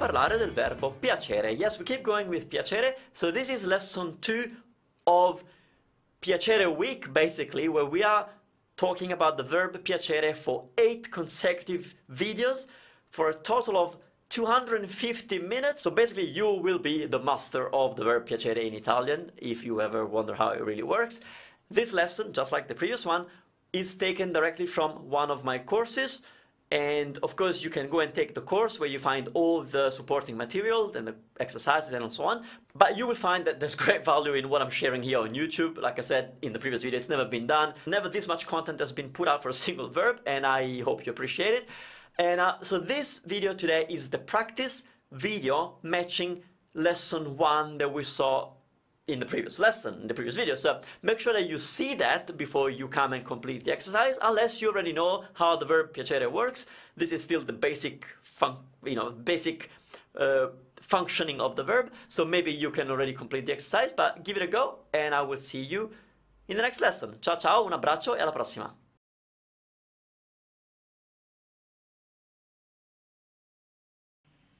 parlare del verbo piacere. Yes, we keep going with piacere. So this is lesson two of piacere week, basically, where we are talking about the verb piacere for eight consecutive videos for a total of 250 minutes. So basically you will be the master of the verb piacere in Italian if you ever wonder how it really works. This lesson, just like the previous one, is taken directly from one of my courses. And of course, you can go and take the course where you find all the supporting material and the exercises and so on. But you will find that there's great value in what I'm sharing here on YouTube. Like I said in the previous video, it's never been done. Never this much content has been put out for a single verb, and I hope you appreciate it. And uh, so this video today is the practice video matching lesson one that we saw in the previous lesson, in the previous video. So make sure that you see that before you come and complete the exercise, unless you already know how the verb piacere works. This is still the basic, you know, basic uh, functioning of the verb. So maybe you can already complete the exercise, but give it a go and I will see you in the next lesson. Ciao ciao, un abbraccio e alla prossima.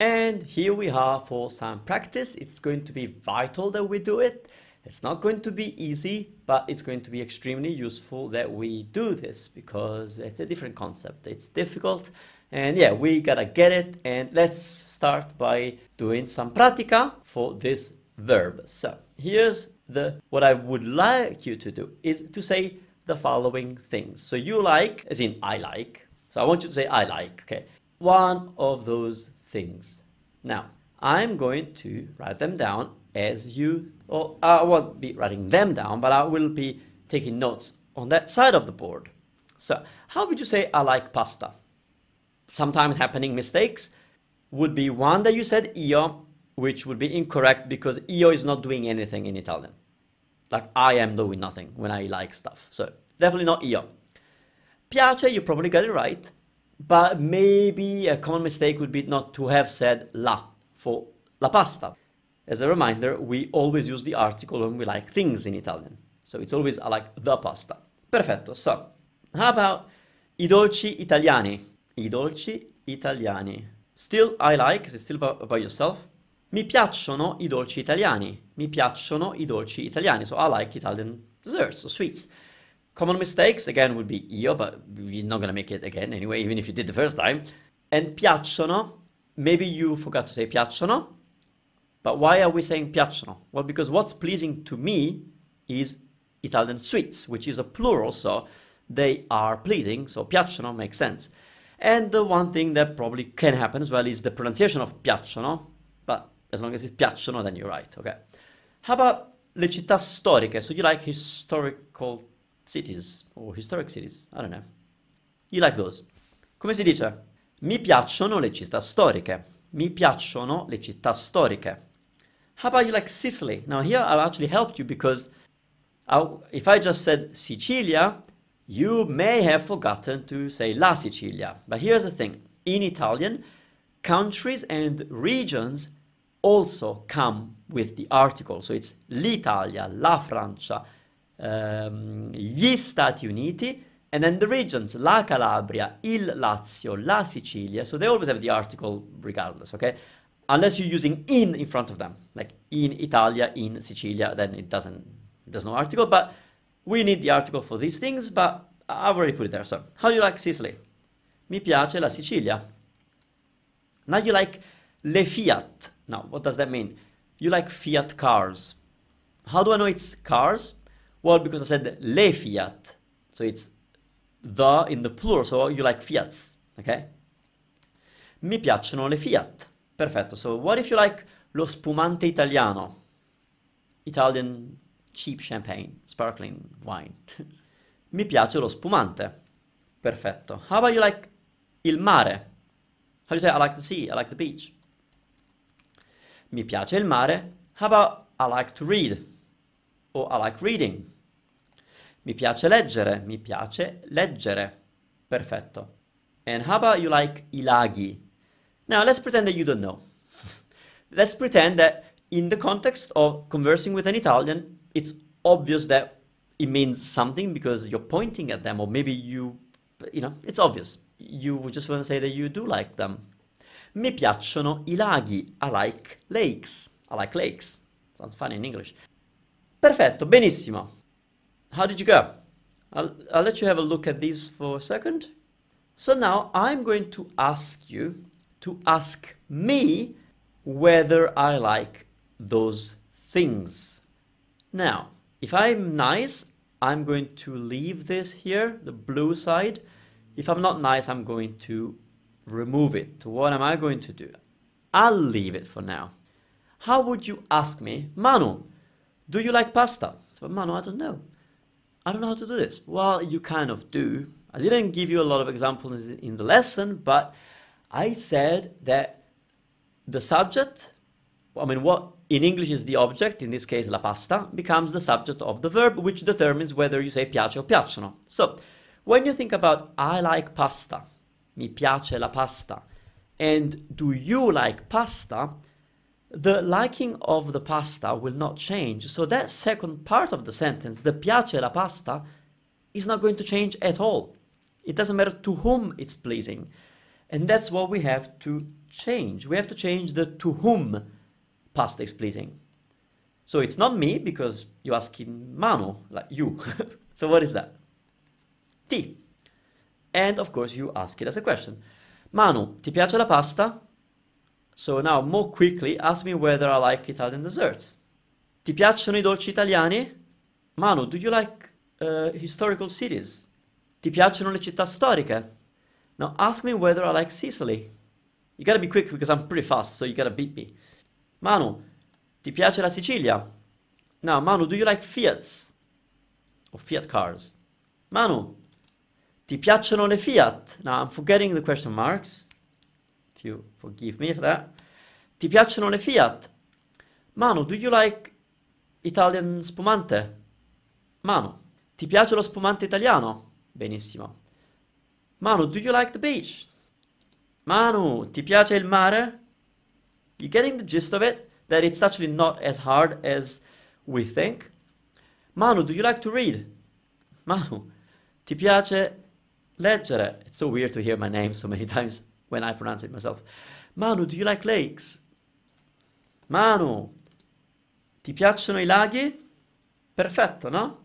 And here we are for some practice. It's going to be vital that we do it. It's not going to be easy, but it's going to be extremely useful that we do this because it's a different concept. It's difficult and yeah, we gotta get it. And let's start by doing some pratica for this verb. So here's the what I would like you to do is to say the following things. So you like, as in I like. So I want you to say I like, okay? One of those things. Now, I'm going to write them down as you, or I won't be writing them down, but I will be taking notes on that side of the board. So how would you say I like pasta? Sometimes happening mistakes would be one that you said io, which would be incorrect because io is not doing anything in Italian. Like I am doing nothing when I like stuff. So definitely not io. Piace, you probably got it right but maybe a common mistake would be not to have said la for la pasta. As a reminder, we always use the article when we like things in Italian. So it's always I like the pasta. Perfetto. So, how about i dolci italiani? I dolci italiani. Still I like, it's still by yourself. Mi piacciono i dolci italiani. Mi piacciono i dolci italiani. So I like Italian desserts, so sweets. Common mistakes again would be io, but you're not gonna make it again anyway, even if you did the first time. And piacciono, maybe you forgot to say piacciono, but why are we saying piacciono? Well, because what's pleasing to me is Italian sweets, which is a plural, so they are pleasing, so piacciono makes sense. And the one thing that probably can happen as well is the pronunciation of piacciono, but as long as it's piacciono, then you're right, okay? How about le città storiche? So you like historical cities or historic cities, I don't know. You like those. Come si dice? Mi piacciono le città storiche. Mi piacciono le città storiche. How about you like Sicily? Now here I've actually helped you because I, if I just said Sicilia, you may have forgotten to say La Sicilia. But here's the thing. In Italian, countries and regions also come with the article. So it's l'Italia, la Francia, ehm, gli Stati Uniti, and then the regions, la Calabria, il Lazio, la Sicilia. So they always have the article regardless, okay? Unless you're using in in front of them, like in Italia, in Sicilia, then it doesn't, there's no article, but we need the article for these things, but I've already put it there. So, how do you like Sicily? Mi piace la Sicilia. Now you like le Fiat. Now, what does that mean? You like Fiat cars. How do I know it's cars? Well, because I said le fiat. So it's the in the plural, so you like fiats, ok? Mi piacciono le fiat. Perfetto. So what if you like lo spumante italiano? Italian cheap champagne, sparkling wine. Mi piace lo spumante. Perfetto. How about you like il mare? How do you say I like the sea, I like the beach? Mi piace il mare. How about I like to read? Or I like reading? Mi piace leggere, mi piace leggere. Perfetto. And how about you like i laghi? Now let's pretend that you don't know. let's pretend that in the context of conversing with an Italian, it's obvious that it means something because you're pointing at them or maybe you, you know, it's obvious. You just want to say that you do like them. Mi piacciono i laghi. I like lakes. I like lakes. Sounds funny in English. Perfetto, benissimo. how did you go? I'll, I'll let you have a look at these for a second. So now I'm going to ask you to ask me whether I like those things. Now, if I'm nice, I'm going to leave this here, the blue side. If I'm not nice, I'm going to remove it. What am I going to do? I'll leave it for now. How would you ask me, Manu, do you like pasta? So, Manu, I don't know. I don't know how to do this. Well, you kind of do. I didn't give you a lot of examples in the lesson, but I said that the subject, I mean, what in English is the object, in this case la pasta, becomes the subject of the verb, which determines whether you say piace o piacciono. So, when you think about I like pasta, mi piace la pasta, and do you like pasta, the liking of the pasta will not change. So that second part of the sentence, the piace la pasta, is not going to change at all. It doesn't matter to whom it's pleasing. And that's what we have to change. We have to change the to whom pasta is pleasing. So it's not me because you're asking mano, like you. so what is that? Ti. And of course you ask it as a question. Manu, ti piace la pasta? So now, more quickly, ask me whether I like Italian desserts. Ti piacciono i dolci italiani? Manu, do you like uh, historical cities? Ti piacciono le città storiche? Now ask me whether I like Sicily. You gotta be quick because I'm pretty fast, so you gotta beat me. Manu, ti piace la Sicilia? Now, Manu, do you like Fiats? Or Fiat cars? Manu, ti piacciono le Fiat? Now, I'm forgetting the question marks. you forgive me for that. Ti piacciono le Fiat? Mano, do you like Italian spumante? Mano, ti piace lo spumante italiano? Benissimo. Manu, do you like the beach? Manu, ti piace il mare? You're getting the gist of it, that it's actually not as hard as we think. Manu, do you like to read? Manu, ti piace leggere? It's so weird to hear my name so many times. when I pronounce it myself. Manu, do you like lakes? Manu, ti piacciono i laghi? Perfetto, no?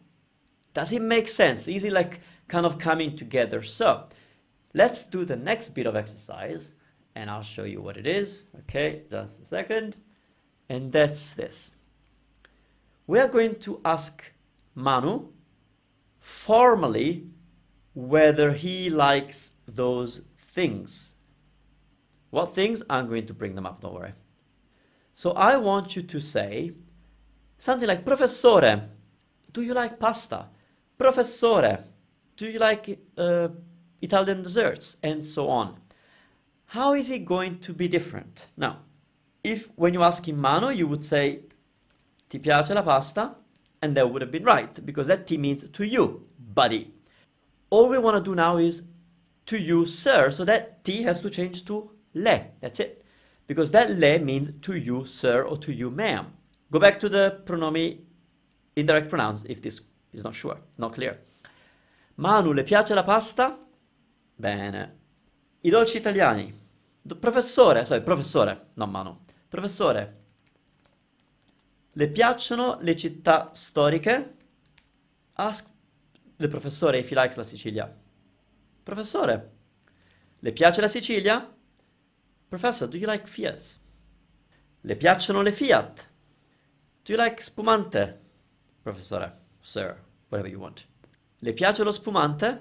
Does it make sense? Is it like kind of coming together? So let's do the next bit of exercise and I'll show you what it is. Okay, just a second. And that's this. We are going to ask Manu formally whether he likes those things. What things? I'm going to bring them up, don't worry. So I want you to say something like, Professore, do you like pasta? Professore, do you like uh, Italian desserts? And so on. How is it going to be different? Now, if when you ask in mano, you would say, Ti piace la pasta? And that would have been right, because that T means to you, buddy. All we want to do now is to you, sir, so that T has to change to le. That's it. Because that le means to you, sir, or to you, ma'am. Go back to the pronomi indirect pronouns if this is not sure, not clear. Manu, le piace la pasta? Bene. I dolci italiani. professore, sorry, professore, non Manu. Professore, le piacciono le città storiche? Ask the professore if he likes la Sicilia. Professore, le piace la Sicilia? Professor, do you like Fiat? Le piacciono le Fiat? Do you like spumante? Professore, sir, whatever you want. Le piace lo spumante?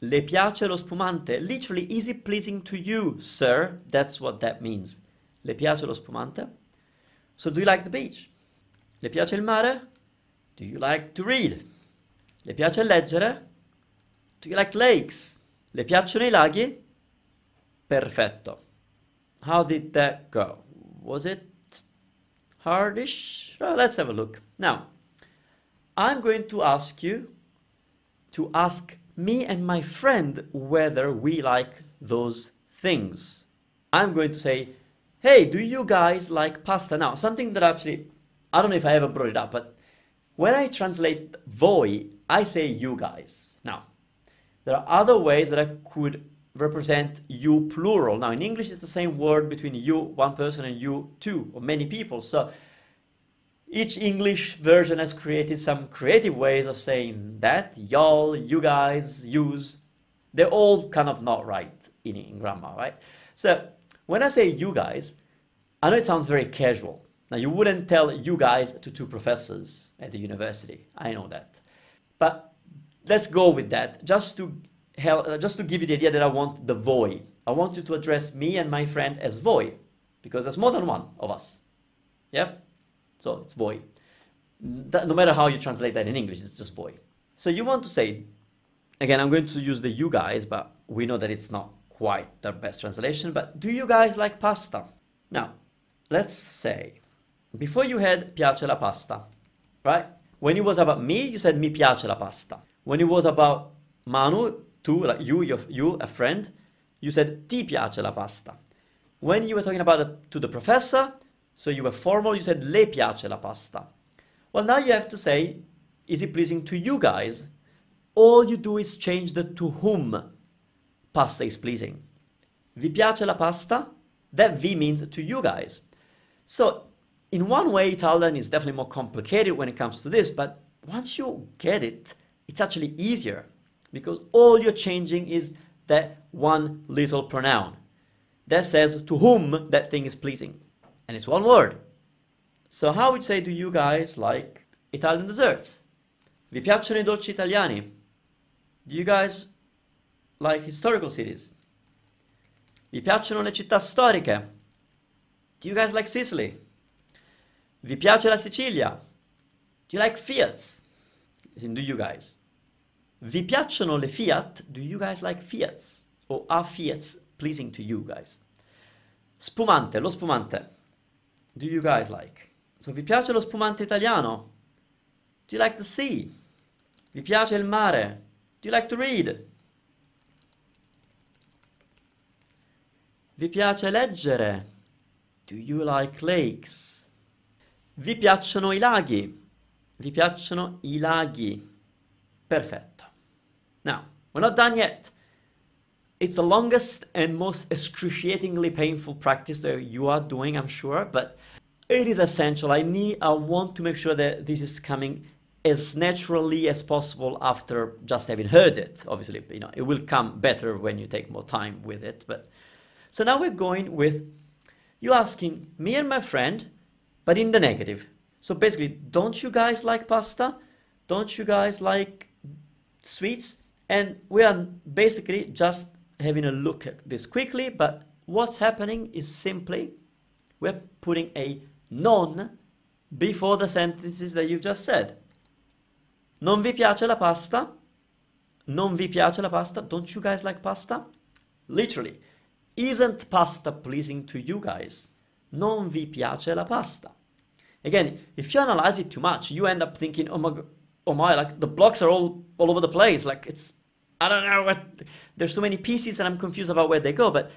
Le piace lo spumante. Literally, is it pleasing to you, sir? That's what that means. Le piace lo spumante? So, do you like the beach? Le piace il mare? Do you like to read? Le piace leggere? Do you like lakes? Le piacciono i laghi? Perfetto. How did that go? Was it hardish? Well, let's have a look. Now, I'm going to ask you to ask me and my friend whether we like those things. I'm going to say, hey, do you guys like pasta? Now, something that actually, I don't know if I ever brought it up, but when I translate voi, I say you guys. Now, there are other ways that I could represent you plural. Now in English it's the same word between you one person and you two or many people. So each English version has created some creative ways of saying that, y'all, you guys, use They're all kind of not right in, in grammar, right? So when I say you guys, I know it sounds very casual. Now you wouldn't tell you guys to two professors at the university. I know that. But let's go with that just to uh, just to give you the idea that I want the voi. I want you to address me and my friend as voi, because there's more than one of us. Yep. Yeah? So it's voi. No matter how you translate that in English, it's just voi. So you want to say, again, I'm going to use the you guys, but we know that it's not quite the best translation, but do you guys like pasta? Now, let's say, before you had piace la pasta, right? When it was about me, you said mi piace la pasta. When it was about Manu, to, like you, your, you, a friend, you said ti piace la pasta. When you were talking about the, to the professor, so you were formal, you said le piace la pasta. Well, now you have to say, is it pleasing to you guys? All you do is change the to whom pasta is pleasing. Vi piace la pasta? That vi means to you guys. So in one way, Italian is definitely more complicated when it comes to this, but once you get it, it's actually easier because all you're changing is that one little pronoun that says to whom that thing is pleasing. And it's one word. So how would say to you guys like Italian desserts? Vi piacciono i dolci italiani? Do you guys like historical cities? Vi piacciono le città storiche? Do you guys like Sicily? Vi piace la Sicilia? Do you like Fiat's? It's in, do you guys? Vi piacciono le Fiat? Do you guys like Fiats? O are Fiats pleasing to you guys? Spumante, lo spumante. Do you guys like? So, vi piace lo spumante italiano? Do you like the sea? Vi piace il mare? Do you like to read? Vi piace leggere? Do you like lakes? Vi piacciono i laghi? Vi piacciono i laghi? Perfetto. Now, we're not done yet. It's the longest and most excruciatingly painful practice that you are doing, I'm sure, but it is essential. I need, I want to make sure that this is coming as naturally as possible after just having heard it. Obviously, you know, it will come better when you take more time with it. But so now we're going with you asking me and my friend, but in the negative. So basically, don't you guys like pasta? Don't you guys like sweets? And we are basically just having a look at this quickly, but what's happening is simply we're putting a non before the sentences that you just said. Non vi piace la pasta? Non vi piace la pasta? Don't you guys like pasta? Literally, isn't pasta pleasing to you guys? Non vi piace la pasta? Again, if you analyze it too much, you end up thinking, oh my, oh my, like the blocks are all all over the place. Like it's I don't know what there's so many pieces and I'm confused about where they go, but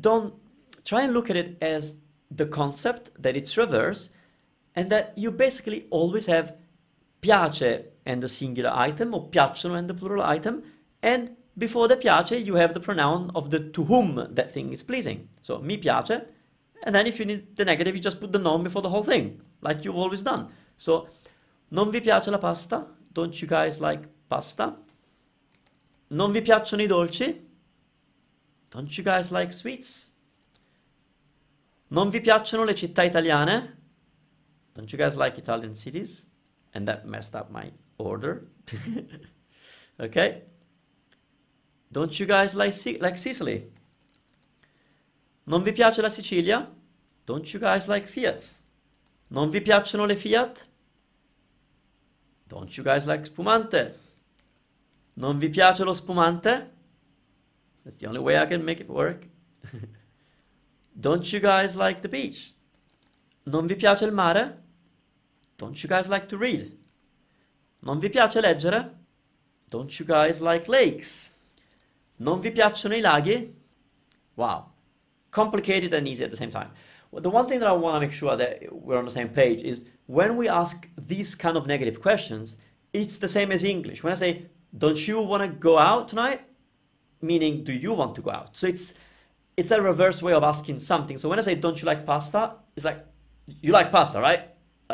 don't try and look at it as the concept that it's reverse and that you basically always have piace and the singular item or piacciono and the plural item and before the piace you have the pronoun of the to whom that thing is pleasing. So mi piace and then if you need the negative you just put the non before the whole thing like you've always done. So non vi piace la pasta? Don't you guys like pasta? Non vi piacciono i dolci? Don't you guys like sweets? Non vi piacciono le città italiane? Don't you guys like Italian cities? And that messed up my order. ok? Don't you guys like, C like Sicily? Non vi piace la Sicilia? Don't you guys like Fiat? Non vi piacciono le Fiat? Don't you guys like spumante? Non vi piace lo spumante? That's the only way I can make it work. Don't you guys like the beach? Non vi piace il mare? Don't you guys like to read? Non vi piace leggere? Don't you guys like lakes? Non vi piacciono i laghi? Wow. Complicated and easy at the same time. Well, the one thing that I want to make sure that we're on the same page is when we ask these kind of negative questions, it's the same as English. When I say, don't you want to go out tonight? Meaning, do you want to go out? So it's it's a reverse way of asking something. So when I say, don't you like pasta? It's like, you like pasta, right?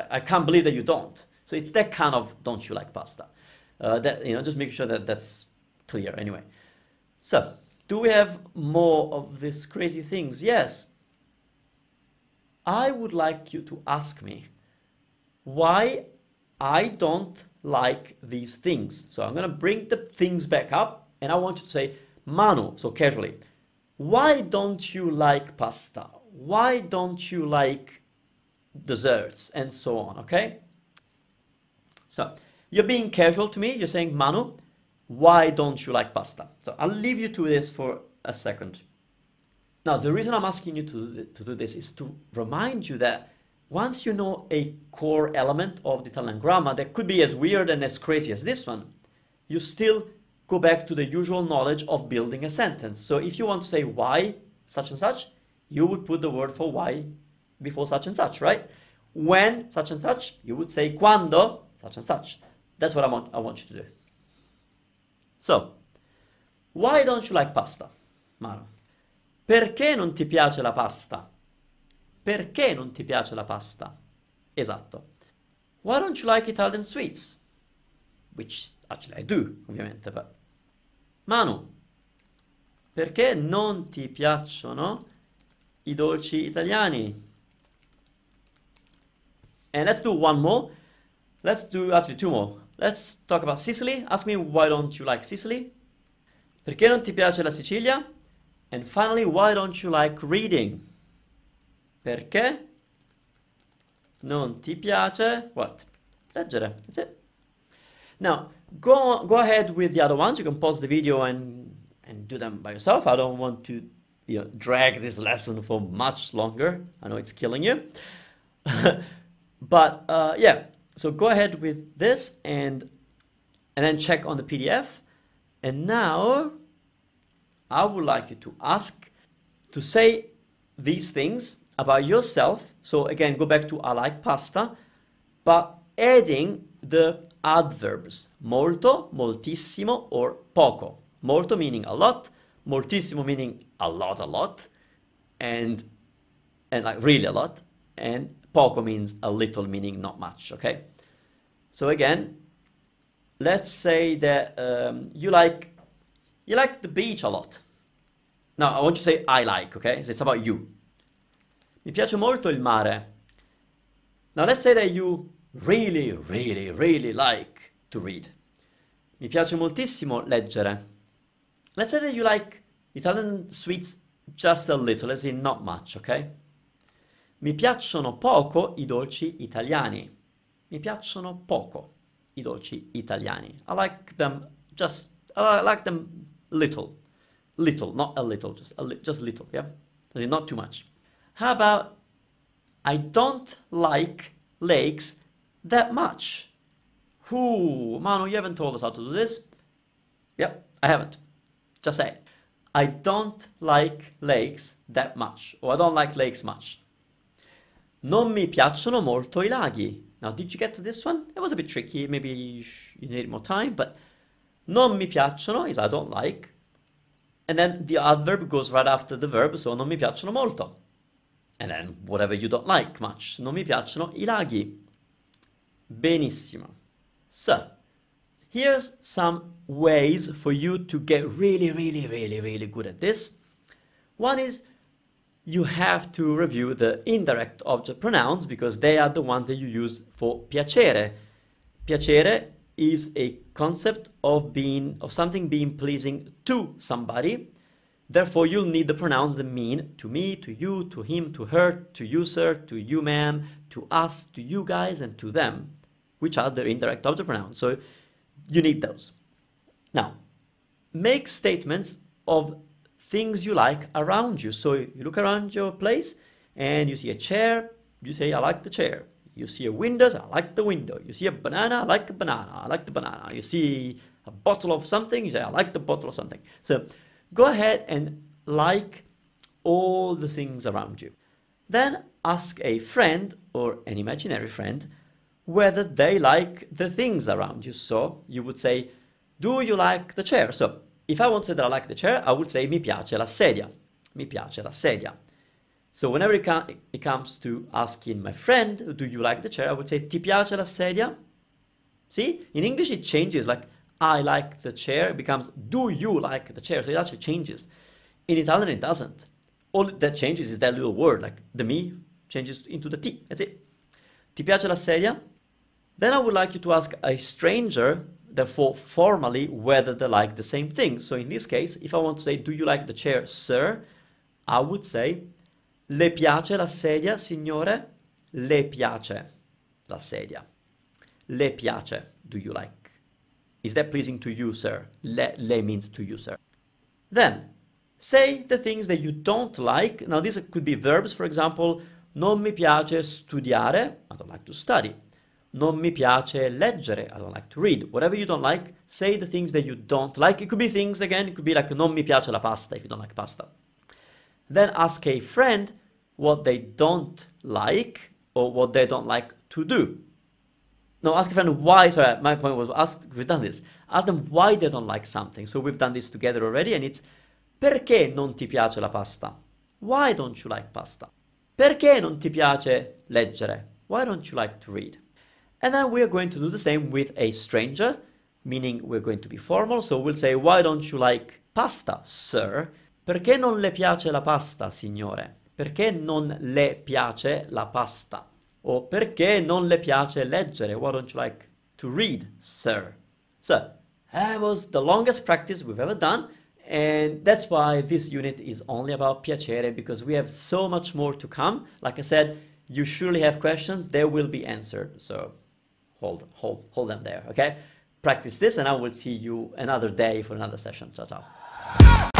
I, can't believe that you don't. So it's that kind of, don't you like pasta? Uh, that, you know, just making sure that that's clear anyway. So do we have more of these crazy things? Yes. I would like you to ask me why I don't like these things. So I'm going to bring the things back up and I want you to say, Manu, so carefully, why don't you like pasta? Why don't you like desserts? And so on, okay? So you're being casual to me. You're saying, Manu, why don't you like pasta? So I'll leave you to this for a second. Now, the reason I'm asking you to, to do this is to remind you that once you know a core element of the Italian grammar that could be as weird and as crazy as this one, you still go back to the usual knowledge of building a sentence. So if you want to say why such and such, you would put the word for why before such and such, right? When such and such, you would say quando such and such. That's what I want, I want you to do. So, why don't you like pasta? Maro. Perché non ti piace la pasta? Perché non ti piace la pasta? Esatto. Why don't you like Italian sweets? Which actually I do, ovviamente. But... Manu, perché non ti piacciono i dolci italiani? And let's do one more. Let's do actually two more. Let's talk about Sicily. Ask me why don't you like Sicily? Perché non ti piace la Sicilia? And finally, why don't you like reading? Perché non ti piace what? Leggere. That's it. Now, go, go ahead with the other ones. You can pause the video and, and do them by yourself. I don't want to you know, drag this lesson for much longer. I know it's killing you. but uh, yeah, so go ahead with this and and then check on the PDF. And now I would like you to ask, to say these things about yourself. So again, go back to I like pasta, but adding the adverbs molto, moltissimo, or poco. Molto meaning a lot, moltissimo meaning a lot, a lot, and and like really a lot, and poco means a little, meaning not much. Okay, so again, let's say that um, you like you like the beach a lot. Now I want you to say I like. Okay, so it's about you. Mi piace molto il mare. Now let's say that you really, really, really like to read. Mi piace moltissimo leggere. Let's say that you like Italian sweets just a little, as in not much, ok? Mi piacciono poco i dolci italiani. Mi piacciono poco i dolci italiani. I like them just, I like them little. Little, not a little, just, a li- just little, yeah? As in not too much. How about I don't like lakes that much? Who, Manu, you haven't told us how to do this. Yep, I haven't. Just say, I don't like lakes that much, or I don't like lakes much. Non mi piacciono molto i laghi. Now, did you get to this one? It was a bit tricky. Maybe you, you need more time, but non mi piacciono is I don't like. And then the adverb goes right after the verb, so non mi piacciono molto. And then whatever you don't like much. Non mi piacciono i laghi. Benissimo. So, here's some ways for you to get really, really, really, really good at this. One is you have to review the indirect object pronouns because they are the ones that you use for piacere. Piacere is a concept of being of something being pleasing to somebody Therefore, you'll need the pronouns that mean to me, to you, to him, to her, to you, sir, to you, ma'am, to us, to you guys, and to them, which are the indirect object pronouns. So you need those. Now, make statements of things you like around you. So you look around your place and you see a chair, you say, I like the chair. You see a window, I like the window. You see a banana, I like a banana, I like the banana. You see a bottle of something, you say, I like the bottle of something. So go ahead and like all the things around you. Then ask a friend or an imaginary friend whether they like the things around you. So you would say, do you like the chair? So if I want to say that I like the chair, I would say mi piace la sedia. Mi piace la sedia. So whenever it, com it comes to asking my friend, do you like the chair? I would say ti piace la sedia? See, in English it changes like I like the chair, it becomes do you like the chair? So it actually changes. In Italian, it doesn't. All that changes is that little word, like the me changes into the ti. That's it. Ti piace la sedia? Then I would like you to ask a stranger, therefore formally, whether they like the same thing. So in this case, if I want to say, do you like the chair, sir? I would say, le piace la sedia, signore? Le piace la sedia. Le piace, do you like? Is that pleasing to you, sir? Le, le means to you, sir. Then, say the things that you don't like. Now, these could be verbs, for example, non mi piace studiare, I don't like to study. Non mi piace leggere, I don't like to read. Whatever you don't like, say the things that you don't like. It could be things, again, it could be like non mi piace la pasta if you don't like pasta. Then ask a friend what they don't like or what they don't like to do. No, ask a friend why. Sorry, my point was ask. We've done this. Ask them why they don't like something. So we've done this together already, and it's perché non ti piace la pasta? Why don't you like pasta? Perché non ti piace leggere? Why don't you like to read? And then we are going to do the same with a stranger, meaning we're going to be formal. So we'll say, why don't you like pasta, sir? Perché non le piace la pasta, signore? Perché non le piace la pasta? Or perché non le piace leggere? Why don't you like to read, sir? So that was the longest practice we've ever done. And that's why this unit is only about piacere because we have so much more to come. Like I said, you surely have questions. They will be answered. So hold, hold, hold them there. Okay. Practice this and I will see you another day for another session. Ciao, ciao.